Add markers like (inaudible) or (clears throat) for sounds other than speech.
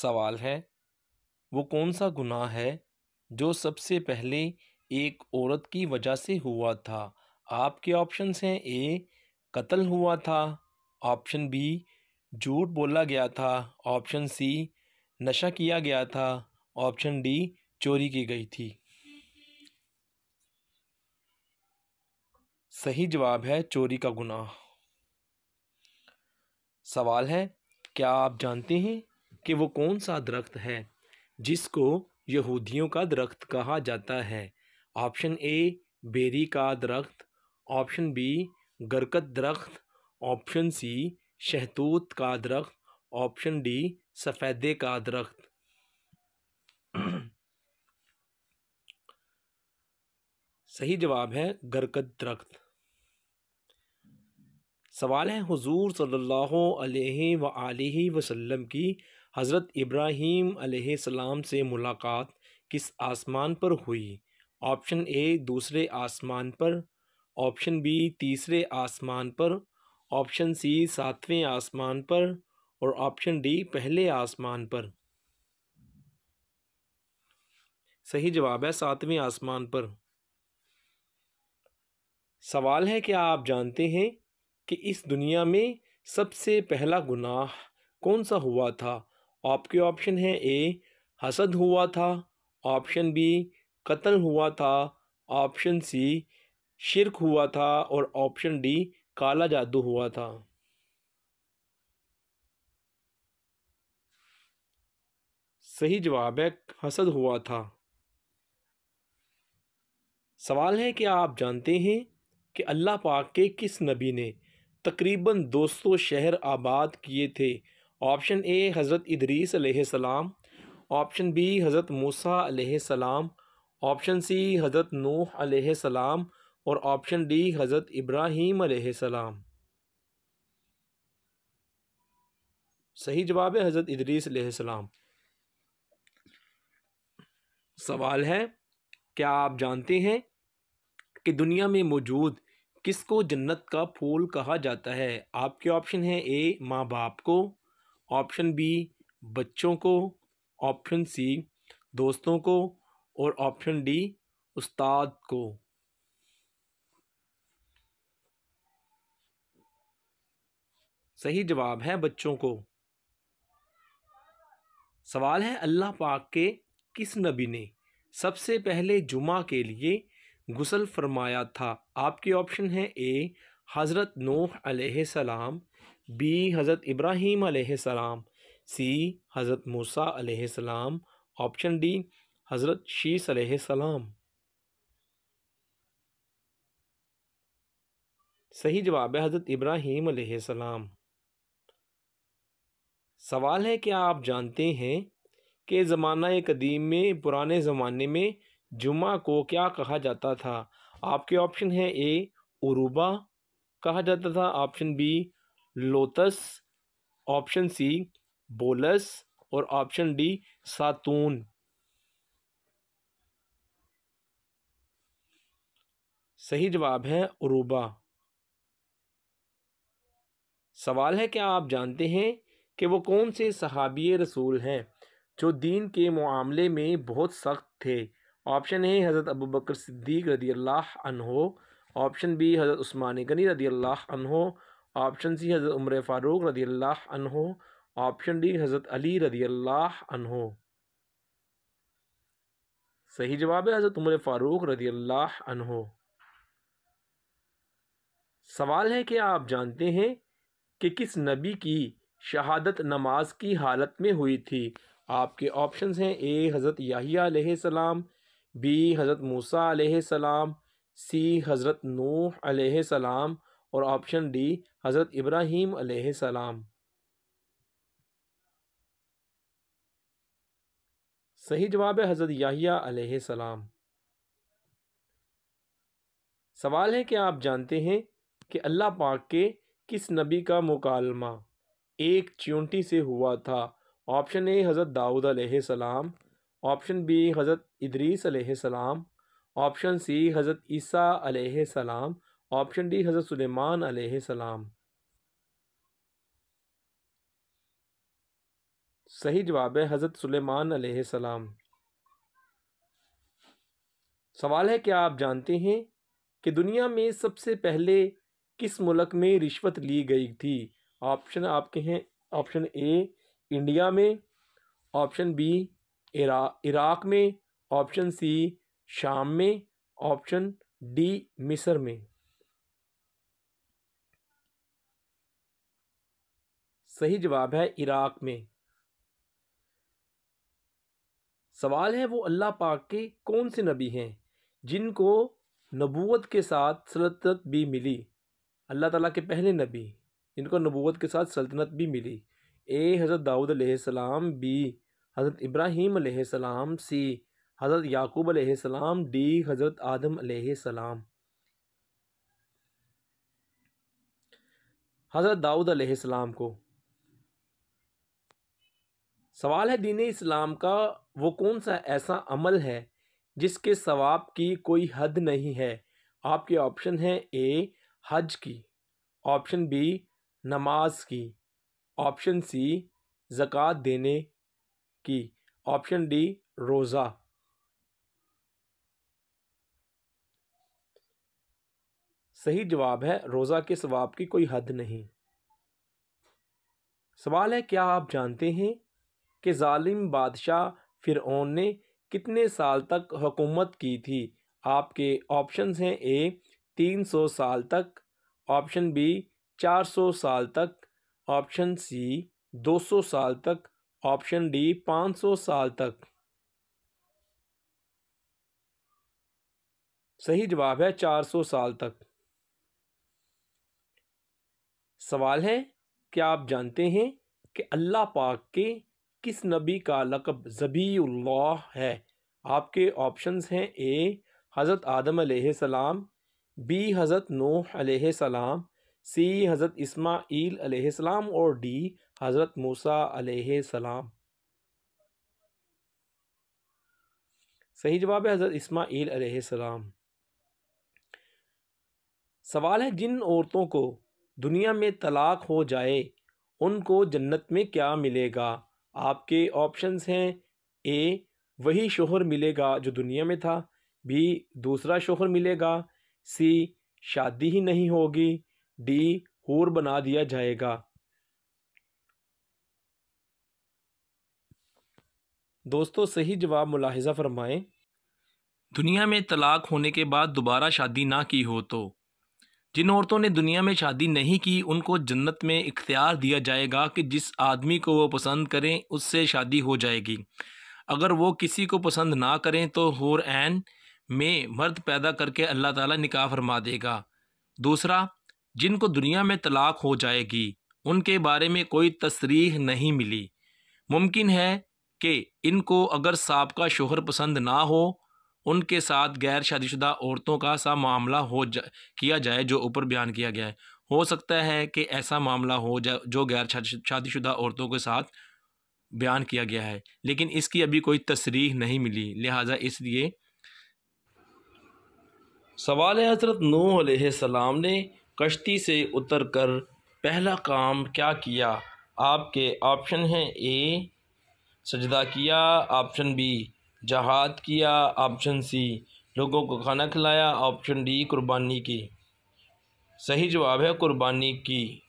सवाल है वो कौन सा गुनाह है जो सबसे पहले एक औरत की वजह से हुआ था आपके ऑप्शंस हैं ए कत्ल हुआ था ऑप्शन बी झूठ बोला गया था ऑप्शन सी नशा किया गया था ऑप्शन डी चोरी की गई थी सही जवाब है चोरी का गुनाह सवाल है क्या आप जानते हैं कि वो कौन सा दरख्त है जिसको यहूदियों का दरख्त कहा जाता है ऑप्शन ए बेरी का दरख्त ऑप्शन बी गरकत दरख्त ऑप्शन सी शहतूत का दरख्त ऑप्शन डी सफ़ेदे का दरख्त (clears throat) सही जवाब है गरकत दरख्त सवाल है हुजूर सल्लल्लाहु अलैहि व आलिहि वसल्लम की हज़रत इब्राहीम सलाम से मुलाकात किस आसमान पर हुई ऑप्शन ए दूसरे आसमान पर ऑप्शन बी तीसरे आसमान पर ऑप्शन सी सातवें आसमान पर और ऑप्शन डी पहले आसमान पर सही जवाब है सातवें आसमान पर सवाल है क्या आप जानते हैं कि इस दुनिया में सबसे पहला गुनाह कौन सा हुआ था आपके ऑप्शन हैं ए हसद हुआ था ऑप्शन बी कत्ल हुआ था ऑप्शन सी शिरक हुआ था और ऑप्शन डी काला जादू हुआ था सही जवाब है हसद हुआ था सवाल है कि आप जानते हैं कि अल्लाह पाक के किस नबी ने तकरीबन 200 शहर आबाद किए थे ऑप्शन ए हज़रत इदरीस अलैहिस्सलाम ऑप्शन बी हज़रत मूसा अलैहिस्सलाम ऑप्शन सी हज़रत नूह अलैहिस्सलाम और ऑप्शन डी हज़रत इब्राहीम अलैहिस्सलाम सही जवाब है हज़रत इदरीस अलैहिस्सलाम सवाल है क्या आप जानते हैं कि दुनिया में मौजूद किसको जन्नत का फूल कहा जाता है आपके ऑप्शन है ए माँ बाप को ऑप्शन बी बच्चों को ऑप्शन सी दोस्तों को और ऑप्शन डी उस्ताद को सही जवाब है बच्चों को सवाल है अल्लाह पाक के किस नबी ने सबसे पहले जुमा के लिए गुसल फरमाया था आपके ऑप्शन है ए हज़रत नूह सलाम बी हज़रत इब्राहीम सलाम सी हज़रत मूसा सलाम ऑप्शन डी हज़रत शीस सलाम सही जवाब है हज़रत इब्राहीम सलाम सवाल है क्या आप जानते हैं कि ज़माना कदीम में पुराने ज़माने में जुमा को क्या कहा जाता था आपके ऑप्शन है ए उरूबा कहा जाता था option B lotus option C बोलस और ऑप्शन डी सातून सही जवाब है उरूबा सवाल है क्या आप जानते हैं कि वो कौन से सहाबी रसूल हैं जो दीन के मामले में बहुत सख्त थे ऑप्शन ए हज़रत अबू बकर सिद्दीक रदी अल्लाह अनहो ऑप्शन बी हज़रत उस्मान गनी रदी अल्लाह अनहो ऑप्शन सी हज़रत उम्र फ़ारूक रदी अल्लाह अनहो ऑप्शन डी हज़रत अली रदी अल्लाह अनहो सही जवाब है हज़रत उम्र फ़ारूक रदी अल्लाह अनहो सवाल है कि आप जानते हैं कि किस नबी की शहादत नमाज की हालत में हुई थी आपके ऑप्शंस हैं ए हज़रत याहिया सलाम बी हज़रत मूसा सलाम सी हज़रत नूह सलाम और ऑप्शन डी हज़रत इब्राहीम सलाम सही जवाब है हज़रत याहिया सलाम सवाल है कि आप जानते हैं कि अल्लाह पाक के किस नबी का मुकालमा एक च्यूंटी से हुआ था ऑप्शन ए हज़रत दाऊद सलाम ऑप्शन बी हज़रत इदरीस सलाम ऑप्शन सी हज़रत ईसा सलाम ऑप्शन डी हज़रत सुलेमान सलाम सही जवाब है हज़रत सुलेमान सलाम सवाल है क्या आप जानते हैं कि दुनिया में सबसे पहले किस मुल्क में रिश्वत ली गई थी ऑप्शन आपके हैं ऑप्शन ए इंडिया में ऑप्शन बी इरा इराक में ऑप्शन सी शाम में ऑप्शन डी मिस्र में सही जवाब है इराक में सवाल है वो अल्लाह पाक के कौन से नबी हैं जिनको नबूवत के साथ सल्तनत भी मिली अल्लाह ताला के पहले नबी जिनको नबूवत के साथ सल्तनत भी मिली ए हज़रत दाऊद सलाम बी हज़रत इब्राहीम सलाम सी हज़रत याकूब सलाम डी हज़रत आदम सलाम हज़रत दाऊद सलाम को सवाल है दीन इस्लाम का वो कौन सा ऐसा अमल है जिसके सवाब की कोई हद नहीं है आपके ऑप्शन है ए हज की ऑप्शन बी नमाज की ऑप्शन सी ज़क़़त देने की ऑप्शन डी रोज़ा सही जवाब है रोज़ा के सवाब की कोई हद नहीं सवाल है क्या आप जानते हैं कि ालिम बादशाह फ़िरौन ने कितने साल तक हुकूमत की थी आपके ऑप्शन हैं ए तीन सौ साल तक ऑप्शन बी चार सौ साल तक ऑप्शन सी दो सौ साल तक ऑप्शन डी पाँच सौ साल तक सही जवाब है चार सौ साल तक सवाल है क्या आप जानते हैं कि अल्लाह पाक के किस नबी का लकब ज़बील्ला है आपके ऑप्शंस हैं ए हज़रत आदम सलाम बी हज़रत नूह सलाम सी हज़रत इसमाइल सलाम और डी हज़रत मूसा सलाम सही जवाब है हज़रत इसमाइल सलाम सवाल है जिन औरतों को दुनिया में तलाक हो जाए उनको जन्नत में क्या मिलेगा आपके ऑप्शंस हैं ए वही शोहर मिलेगा जो दुनिया में था बी दूसरा शोहर मिलेगा सी शादी ही नहीं होगी डी होर बना दिया जाएगा दोस्तों सही जवाब मुलाहिजा फरमाएं दुनिया में तलाक होने के बाद दोबारा शादी ना की हो तो जिन औरतों ने दुनिया में शादी नहीं की उनको जन्नत में इख्तियार दिया जाएगा कि जिस आदमी को वो पसंद करें उससे शादी हो जाएगी अगर वो किसी को पसंद ना करें तो हर ऐन में मर्द पैदा करके अल्लाह ताला निकाह फरमा देगा दूसरा जिनको दुनिया में तलाक हो जाएगी उनके बारे में कोई तस्रीह नहीं मिली मुमकिन है कि इनको अगर सबका शोहर पसंद ना हो उनके साथ गैर शादीशुदा औरतों का सा मामला हो जा किया जाए जो ऊपर बयान किया गया है हो सकता है कि ऐसा मामला हो जा जो गैर शादीशुदा औरतों के साथ बयान किया गया है लेकिन इसकी अभी कोई तस्रीह नहीं मिली लिहाजा इसलिए सवाल है हज़रत नू सलाम ने कश्ती से उतर कर पहला काम क्या किया आपके ऑप्शन हैं ए सजदा किया ऑप्शन बी जहाद किया ऑप्शन सी लोगों को खाना खिलाया ऑप्शन डी कुर्बानी की सही जवाब है कुर्बानी की